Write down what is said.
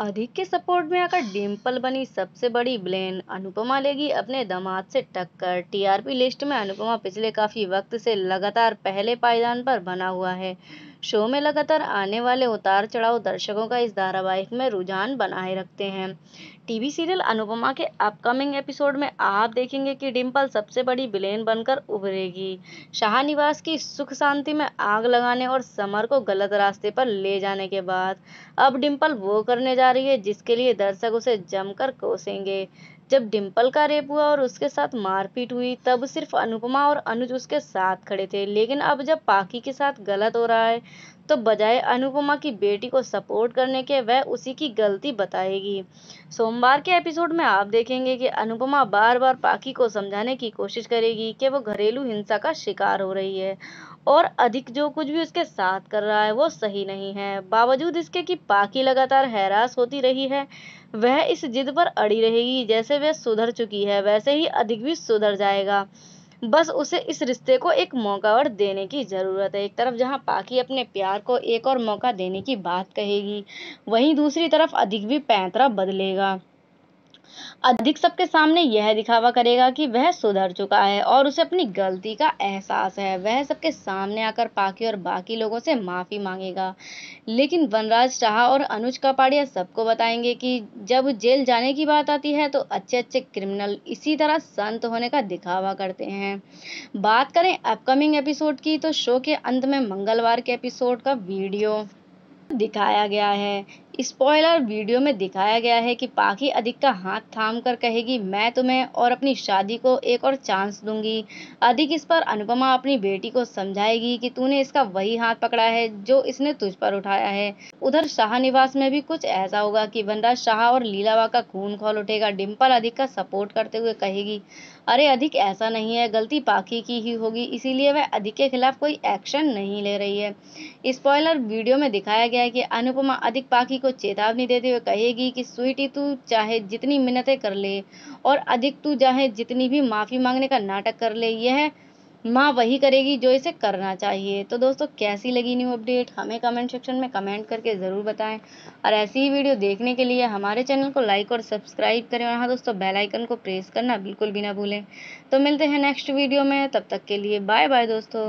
अधिक के सपोर्ट में आकर डिम्पल बनी सबसे बड़ी ब्लेन अनुपमा लेगी अपने दामाद से टक्कर टीआरपी लिस्ट में अनुपमा पिछले काफ़ी वक्त से लगातार पहले पायदान पर बना हुआ है शो में लगातार आने वाले उतार चढ़ाव दर्शकों का इस धारावाहिक में रुझान बनाए रखते हैं टीवी सीरियल अनुपमा के अपकमिंग एपिसोड में आप देखेंगे कि डिम्पल सबसे बड़ी विलेन बनकर उभरेगी शाहनिवास की सुख शांति में आग लगाने और समर को गलत रास्ते पर ले जाने के बाद अब डिम्पल वो करने जा रही है जिसके लिए दर्शक उसे जमकर कोसेंगे जब डिंपल का रेप हुआ और उसके साथ मारपीट हुई तब सिर्फ अनुपमा और अनुज उसके साथ खड़े थे लेकिन अब जब पाकी के साथ गलत हो रहा है तो बजाय अनुपमा की बेटी को सपोर्ट करने के वह उसी की गलती बताएगी सोमवार के एपिसोड में आप देखेंगे कि अनुपमा बार बार पाकी को समझाने की कोशिश करेगी कि वो घरेलू हिंसा का शिकार हो रही है और अधिक जो कुछ भी उसके साथ कर रहा है वो सही नहीं है बावजूद इसके कि पाकि लगातार हैरास होती रही है वह इस जिद पर अड़ी रहेगी जैसे वह सुधर चुकी है वैसे ही अधिक भी सुधर जाएगा बस उसे इस रिश्ते को एक मौका और देने की ज़रूरत है एक तरफ जहां पाकी अपने प्यार को एक और मौका देने की बात कहेगी वहीं दूसरी तरफ अधिक भी पैंतरा बदलेगा अधिक सबके सामने यह दिखावा करेगा कि वह सुधर चुका है और उसे अपनी गलती का एहसास है वह सबके सामने आकर पाकी और बाकी लोगों से माफ़ी मांगेगा लेकिन वनराज शाह और अनुज कपाड़िया सबको बताएंगे कि जब जेल जाने की बात आती है तो अच्छे अच्छे क्रिमिनल इसी तरह संत होने का दिखावा करते हैं बात करें अपकमिंग एपिसोड की तो शो के अंत में मंगलवार के एपिसोड का वीडियो दिखाया गया है स्पॉयलर वीडियो में दिखाया गया है कि पाखी अधिक का हाथ थाम कर कहेगी मैं तुम्हें और अपनी शादी को एक और चांस दूंगी अधिक इस पर अनुपमा अपनी बेटी को समझाएगी कि तूने इसका वही हाथ पकड़ा है जो इसने तुझ पर उठाया है उधर शाहनिवास में भी कुछ ऐसा होगा कि वनराज शाह और लीलावा का खून खोल उठेगा डिम्पल अधिक का सपोर्ट करते हुए कहेगी अरे अधिक ऐसा नहीं है गलती पाखी की ही होगी इसीलिए वह अधिक के खिलाफ कोई एक्शन नहीं ले रही है स्पॉयलर वीडियो में दिखाया गया है कि अनुपमा अधिक पाखी को चेतावनी देते हुए कहेगी कि स्वीटी तू चाहे जितनी मिन्नतें कर ले और अधिक तू चाहे जितनी भी माफ़ी मांगने का नाटक कर ले यह माँ वही करेगी जो इसे करना चाहिए तो दोस्तों कैसी लगी न्यू अपडेट हमें कमेंट सेक्शन में कमेंट करके ज़रूर बताएं और ऐसी ही वीडियो देखने के लिए हमारे चैनल को लाइक और सब्सक्राइब करें और हाँ दोस्तों बेल आइकन को प्रेस करना बिल्कुल भी ना भूलें तो मिलते हैं नेक्स्ट वीडियो में तब तक के लिए बाय बाय दोस्तों